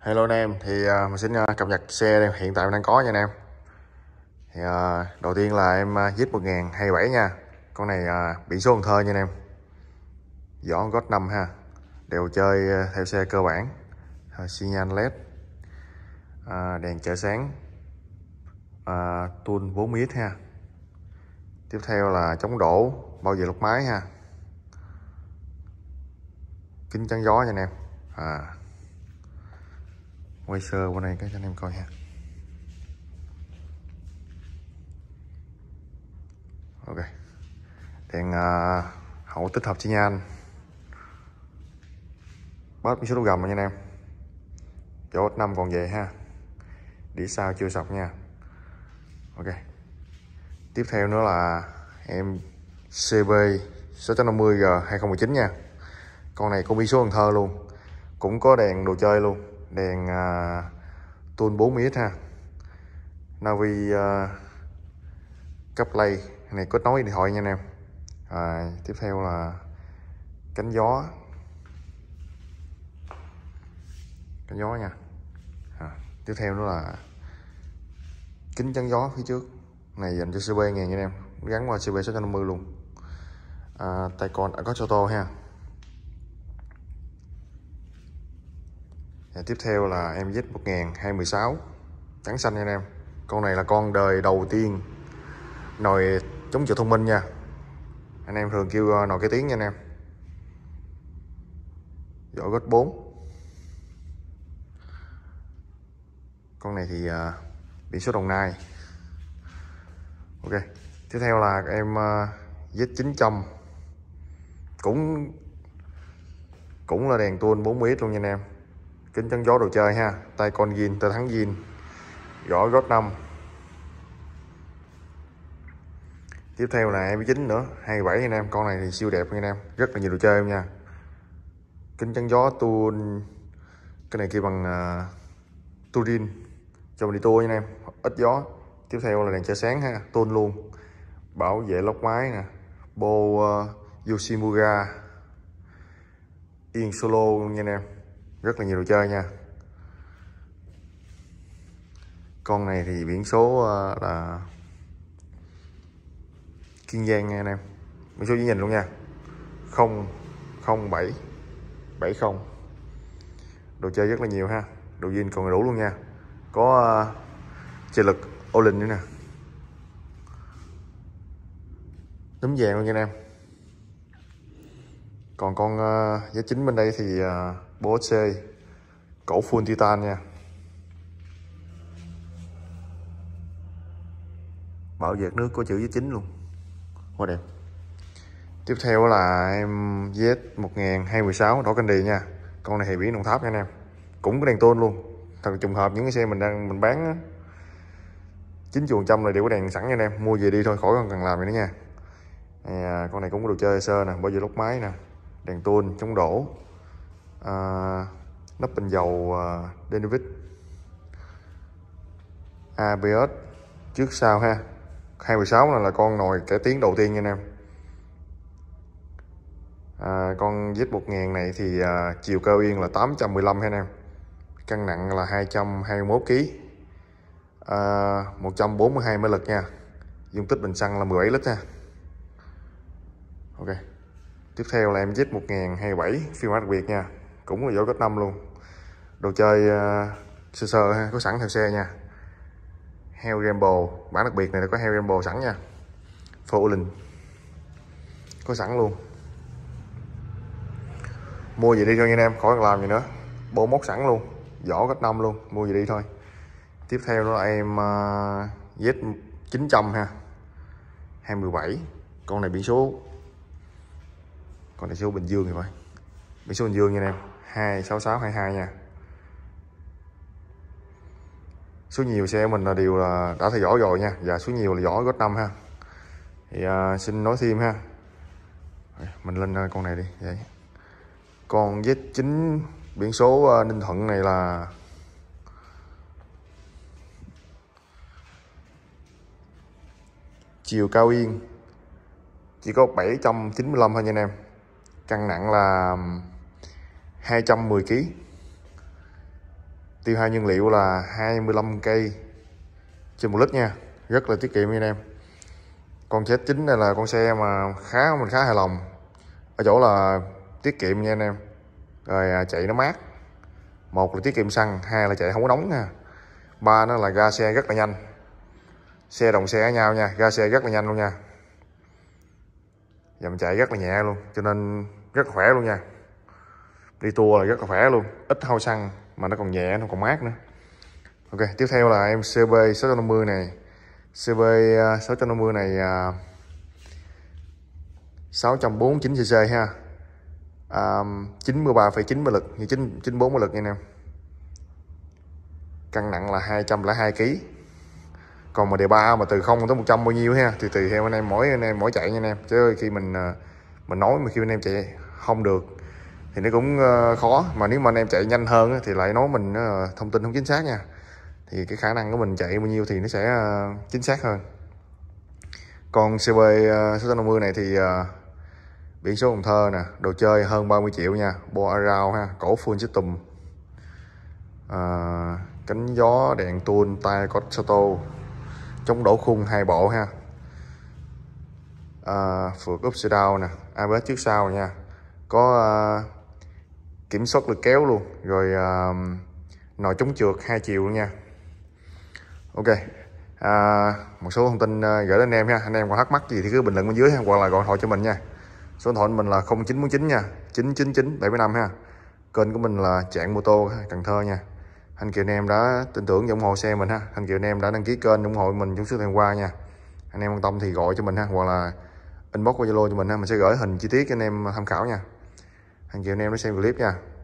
Hello anh em, thì uh, mình xin uh, cập nhật xe đây. hiện tại mình đang có nha anh em thì, uh, Đầu tiên là em uh, Jeep 1027 nha Con này uh, biển số Cần Thơ nha anh em Gió gót 5 ha Đều chơi uh, theo xe cơ bản uh, nhan LED uh, Đèn chở sáng uh, Tun 4 mít ha Tiếp theo là chống đổ Bao giờ lục máy ha Kính chắn gió nha anh em à, quay sơ qua này các anh em coi ha ok đèn uh, à, hậu tích hợp xi nhan bớt số gầm nha anh em chỗ năm còn về ha đĩa sao chưa sọc nha ok tiếp theo nữa là em CB 650G 2019 nha con này có bi số Cần Thơ luôn cũng có đèn đồ chơi luôn đèn uh, tôn 4m ha Navi uh, à, cấp lay này có nói điện thoại nha anh em à, tiếp theo là cánh gió cánh gió nha à, tiếp theo đó là kính chắn gió phía trước này dành cho CB nghe nha anh em gắn qua CB 650 luôn à, tay con đã à, có cho to ha và dạ, tiếp theo là em Z 1016 trắng xanh anh em con này là con đời đầu tiên nồi chống chịu thông minh nha anh em thường kêu ờ, nồi cái tiếng nha anh em dõi gót 4 con này thì uh, biển số Đồng Nai ok tiếp theo là em uh, ờ, Z900 cũng cũng là đèn tuôn 40 x luôn nha anh em kính chắn gió đồ chơi ha tay con zin tay thắng zin gõ gót năm tiếp theo là 29 nữa 27 anh em con này thì siêu đẹp anh em rất là nhiều đồ chơi em nha kính chắn gió tuôn, cái này kia bằng uh, turin cho mình đi tour anh em ít gió tiếp theo là đèn chở sáng ha tôn luôn bảo vệ lốc máy nè bô uh, à, Yoshimuga Yên Solo nha anh em rất là nhiều đồ chơi nha con này thì biển số ờ, là kiên giang nha anh em biển số dễ nhìn luôn nha không không bảy bảy không đồ chơi rất là nhiều ha đồ zin còn đủ luôn nha có uh, ờ, chơi lực ô linh nữa nè núm vàng luôn nha anh em còn con ờ, giá chính bên đây thì uh, bố chơi cẩu full titan nha bảo vệ nước có chữ dưới chính luôn quá đẹp tiếp theo là em Z một nghìn hai mươi 1016 đỏ candy nha con này thì biển Đồng Tháp nha anh em cũng có đèn tôn luôn thật trùng hợp những cái xe mình đang mình bán chín chuồng trăm là đều có đèn sẵn nha anh em mua về đi thôi khỏi cần làm gì nữa nha à, con này cũng có đồ chơi sơ nè bao giờ lốc máy nè đèn tôn chống đổ à, nắp bình dầu à, Denovic ABS trước sau ha 216 này là con nồi cải tiến đầu tiên nha anh em à, con Z1000 này thì à, chiều cao yên là 815 ha anh em cân nặng là 221 kg à, 142 mã lực nha dung tích bình xăng là 17 lít nha Ok tiếp theo là em Z1000 27 phiên bản đặc biệt nha cũng là vỏ kết năm luôn đồ chơi uh, sơ sơ ha có sẵn theo xe nha heo gamble bản đặc biệt này là có heo gamble sẵn nha phụ linh có sẵn luôn mua gì đi cho anh em khỏi làm gì nữa bô mốt sẵn luôn vỏ kết năm luôn mua gì đi thôi tiếp theo đó là em uh, Z 900 ha 217 con này biển số con này số Bình Dương thì phải biển số Bình Dương nha anh em 26622 nha số nhiều xe mình là đều là đã theo dõi rồi nha và số nhiều là giỏ gót năm ha thì à, xin nói thêm ha mình lên à, con này đi vậy con Z9 biển số à, Ninh Thuận này là chiều cao yên chỉ có 795 thôi nha anh em cân nặng là 210 kg tiêu hao nhiên liệu là 25 cây trên một lít nha rất là tiết kiệm anh em con xe chính này là con xe mà khá mình khá hài lòng ở chỗ là tiết kiệm nha anh em rồi à, chạy nó mát một là tiết kiệm xăng hai là chạy không có nóng nha ba nó là ga xe rất là nhanh xe đồng xe với nhau nha ga xe rất là nhanh luôn nha dòng chạy rất là nhẹ luôn cho nên rất khỏe luôn nha đi tour là rất là khỏe luôn ít hao xăng mà nó còn nhẹ nó còn mát nữa ok tiếp theo là em CB 650 này CB 650 à, này 649cc à, ha à, 93,9 mã lực như 9, 94 mã lực nha em cân nặng là 202 kg còn mà đề ba mà từ 0 tới 100 bao nhiêu ha thì tùy theo anh em mỗi anh em mỗi chạy nha anh em chứ khi mình à, mình nói mà khi anh em chạy không được thì nó cũng ờ, khó mà nếu mà anh em chạy nhanh hơn thì lại nói mình ờ, thông tin không chính xác nha thì cái khả năng của mình chạy bao nhiêu thì nó sẽ ờ, chính xác hơn còn CB 650 này thì biển số Cần Thơ nè đồ chơi hơn 30 triệu nha bo around ha cổ full system à, cánh gió đèn tuôn tay có sato chống đổ khung hai bộ ha à, phượt up down nè ABS trước sau nha có kiểm soát được kéo luôn rồi à, nồi chống trượt hai chiều luôn nha ok à, một số thông tin à, gửi đến anh em ha anh em còn thắc mắc gì thì cứ bình luận bên dưới ha hoặc là gọi thoại cho mình nha số điện thoại mình là 0949 nha 999 75 ha kênh của mình là trạng mô tô Cần Thơ nha anh chị anh em đã tin tưởng và ủng hộ xe mình ha anh chị anh em đã đăng ký kênh ủng hộ mình trong suốt thời gian qua nha anh em quan tâm thì gọi cho mình ha hoặc là inbox qua Zalo cho mình ha mình sẽ gửi hình chi tiết cho anh em tham khảo nha anh chị anh em đã xem clip nha